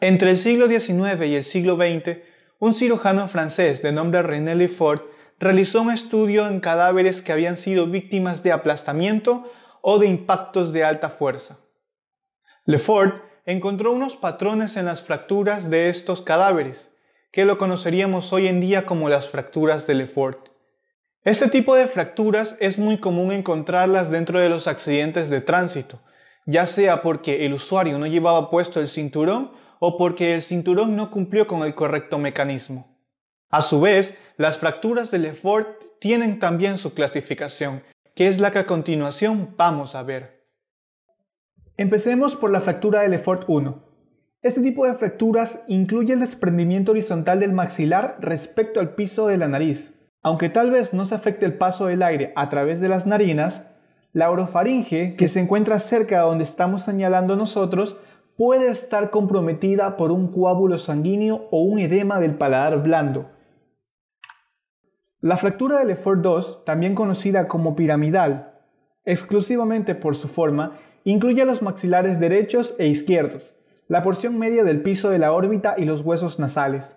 Entre el siglo XIX y el siglo XX, un cirujano francés de nombre René Lefort realizó un estudio en cadáveres que habían sido víctimas de aplastamiento o de impactos de alta fuerza. Lefort encontró unos patrones en las fracturas de estos cadáveres, que lo conoceríamos hoy en día como las fracturas de Lefort. Este tipo de fracturas es muy común encontrarlas dentro de los accidentes de tránsito, ya sea porque el usuario no llevaba puesto el cinturón o porque el cinturón no cumplió con el correcto mecanismo. A su vez, las fracturas del Lefort tienen también su clasificación, que es la que a continuación vamos a ver. Empecemos por la fractura del Lefort 1. Este tipo de fracturas incluye el desprendimiento horizontal del maxilar respecto al piso de la nariz. Aunque tal vez no se afecte el paso del aire a través de las narinas, la orofaringe, que se encuentra cerca de donde estamos señalando nosotros, puede estar comprometida por un coágulo sanguíneo o un edema del paladar blando. La fractura del efort 2, también conocida como piramidal, exclusivamente por su forma, incluye los maxilares derechos e izquierdos, la porción media del piso de la órbita y los huesos nasales.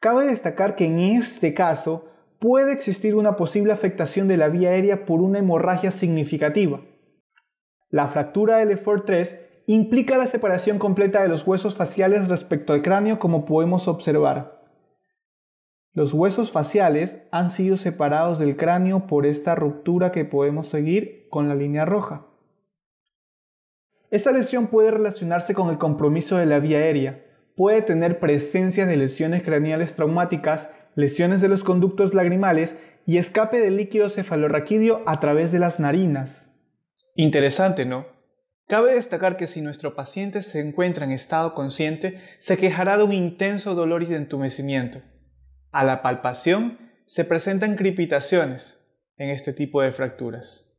Cabe destacar que en este caso puede existir una posible afectación de la vía aérea por una hemorragia significativa. La fractura del efort. 3 implica la separación completa de los huesos faciales respecto al cráneo como podemos observar. Los huesos faciales han sido separados del cráneo por esta ruptura que podemos seguir con la línea roja. Esta lesión puede relacionarse con el compromiso de la vía aérea, puede tener presencia de lesiones craneales traumáticas, lesiones de los conductos lagrimales y escape de líquido cefalorraquídeo a través de las narinas. Interesante, ¿no? Cabe destacar que si nuestro paciente se encuentra en estado consciente, se quejará de un intenso dolor y de entumecimiento. A la palpación se presentan cripitaciones en este tipo de fracturas.